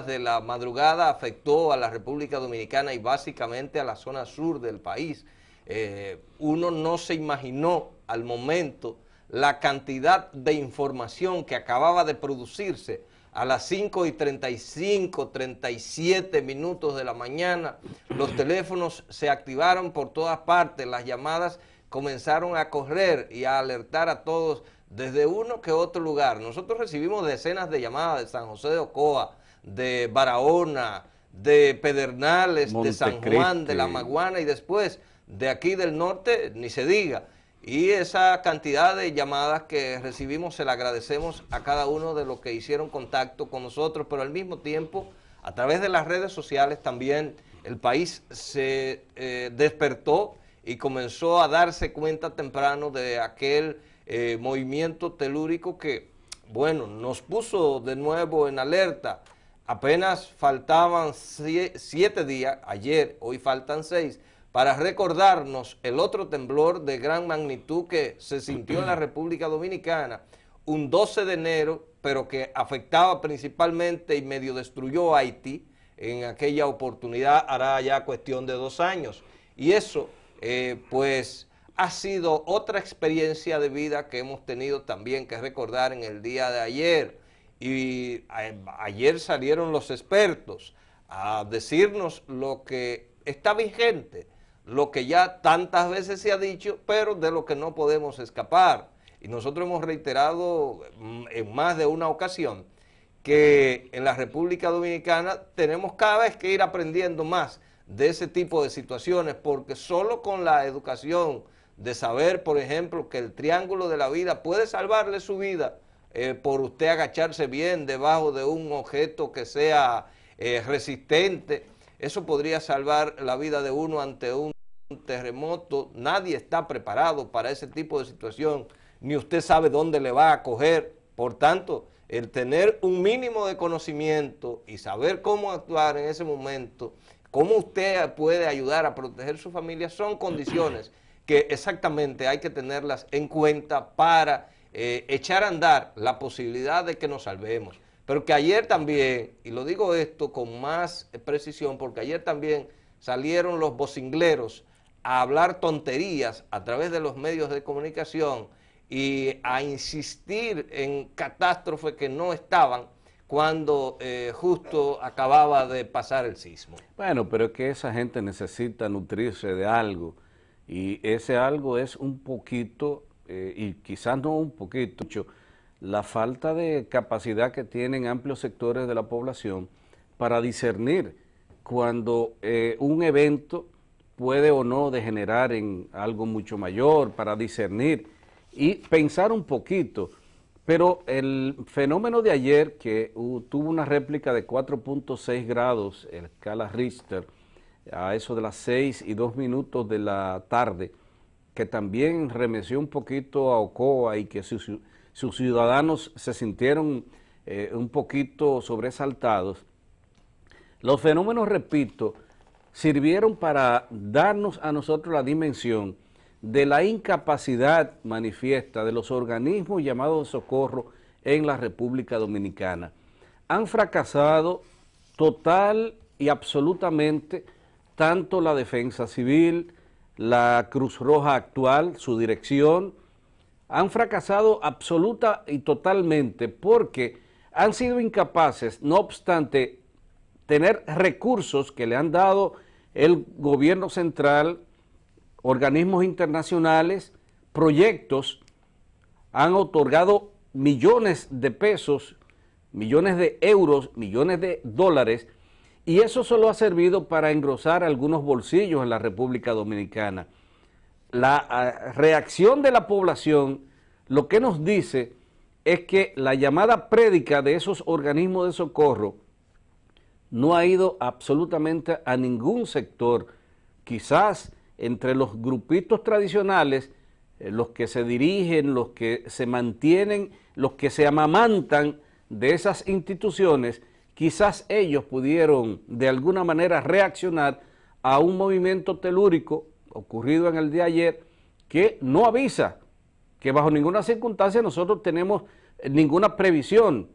de la madrugada afectó a la República Dominicana y básicamente a la zona sur del país. Eh, uno no se imaginó al momento la cantidad de información que acababa de producirse a las 5 y 35, 37 minutos de la mañana. Los teléfonos se activaron por todas partes, las llamadas comenzaron a correr y a alertar a todos desde uno que otro lugar. Nosotros recibimos decenas de llamadas de San José de Ocoa, de Barahona, de Pedernales, de San Juan, de La Maguana y después de aquí del norte, ni se diga. Y esa cantidad de llamadas que recibimos se la agradecemos a cada uno de los que hicieron contacto con nosotros, pero al mismo tiempo, a través de las redes sociales también el país se eh, despertó y comenzó a darse cuenta temprano de aquel eh, movimiento telúrico que, bueno, nos puso de nuevo en alerta apenas faltaban siete días, ayer, hoy faltan seis, para recordarnos el otro temblor de gran magnitud que se sintió en la República Dominicana un 12 de enero, pero que afectaba principalmente y medio destruyó Haití en aquella oportunidad, hará ya cuestión de dos años. Y eso, eh, pues, ha sido otra experiencia de vida que hemos tenido también que recordar en el día de ayer. Y ayer salieron los expertos a decirnos lo que está vigente, lo que ya tantas veces se ha dicho, pero de lo que no podemos escapar. Y nosotros hemos reiterado mm, en más de una ocasión que en la República Dominicana tenemos cada vez que ir aprendiendo más de ese tipo de situaciones, porque solo con la educación de saber, por ejemplo, que el triángulo de la vida puede salvarle su vida eh, por usted agacharse bien debajo de un objeto que sea eh, resistente. Eso podría salvar la vida de uno ante un terremoto. Nadie está preparado para ese tipo de situación, ni usted sabe dónde le va a coger. Por tanto, el tener un mínimo de conocimiento y saber cómo actuar en ese momento, cómo usted puede ayudar a proteger su familia, son condiciones que exactamente hay que tenerlas en cuenta para eh, echar a andar la posibilidad de que nos salvemos. Pero que ayer también, y lo digo esto con más precisión, porque ayer también salieron los bocingleros a hablar tonterías a través de los medios de comunicación y a insistir en catástrofes que no estaban cuando eh, justo acababa de pasar el sismo. Bueno, pero es que esa gente necesita nutrirse de algo y ese algo es un poquito eh, y quizás no un poquito, la falta de capacidad que tienen amplios sectores de la población para discernir cuando eh, un evento puede o no degenerar en algo mucho mayor, para discernir y pensar un poquito. Pero el fenómeno de ayer, que tuvo una réplica de 4.6 grados en escala Richter, a eso de las 6 y 2 minutos de la tarde, que también remeció un poquito a Ocoa y que sus, ciudadanos se sintieron eh, un poquito sobresaltados, los fenómenos, repito, sirvieron para darnos a nosotros la dimensión de la incapacidad manifiesta de los organismos llamados de socorro en la República Dominicana. Han fracasado total y absolutamente tanto la defensa civil, la Cruz Roja actual, su dirección, han fracasado absoluta y totalmente porque han sido incapaces, no obstante tener recursos que le han dado el gobierno central, organismos internacionales, proyectos, han otorgado millones de pesos, millones de euros, millones de dólares y eso solo ha servido para engrosar algunos bolsillos en la República Dominicana. La ah, reacción de la población lo que nos dice es que la llamada prédica de esos organismos de socorro no ha ido absolutamente a ningún sector. Quizás entre los grupitos tradicionales, eh, los que se dirigen, los que se mantienen, los que se amamantan de esas instituciones, quizás ellos pudieron de alguna manera reaccionar a un movimiento telúrico ocurrido en el día ayer que no avisa que bajo ninguna circunstancia nosotros tenemos eh, ninguna previsión.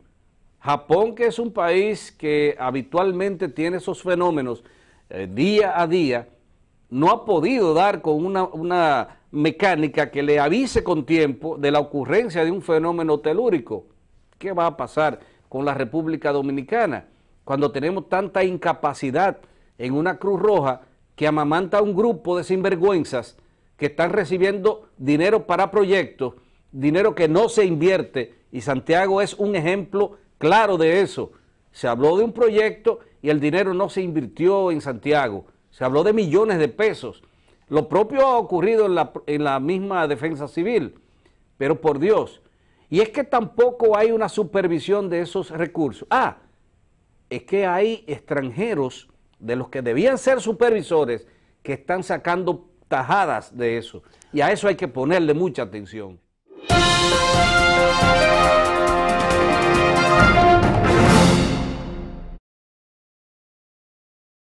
Japón, que es un país que habitualmente tiene esos fenómenos eh, día a día, no ha podido dar con una, una mecánica que le avise con tiempo de la ocurrencia de un fenómeno telúrico. ¿Qué va a pasar con la República Dominicana, cuando tenemos tanta incapacidad en una Cruz Roja que amamanta a un grupo de sinvergüenzas que están recibiendo dinero para proyectos, dinero que no se invierte, y Santiago es un ejemplo claro de eso. Se habló de un proyecto y el dinero no se invirtió en Santiago, se habló de millones de pesos. Lo propio ha ocurrido en la, en la misma defensa civil, pero por Dios, y es que tampoco hay una supervisión de esos recursos. Ah, es que hay extranjeros de los que debían ser supervisores que están sacando tajadas de eso. Y a eso hay que ponerle mucha atención.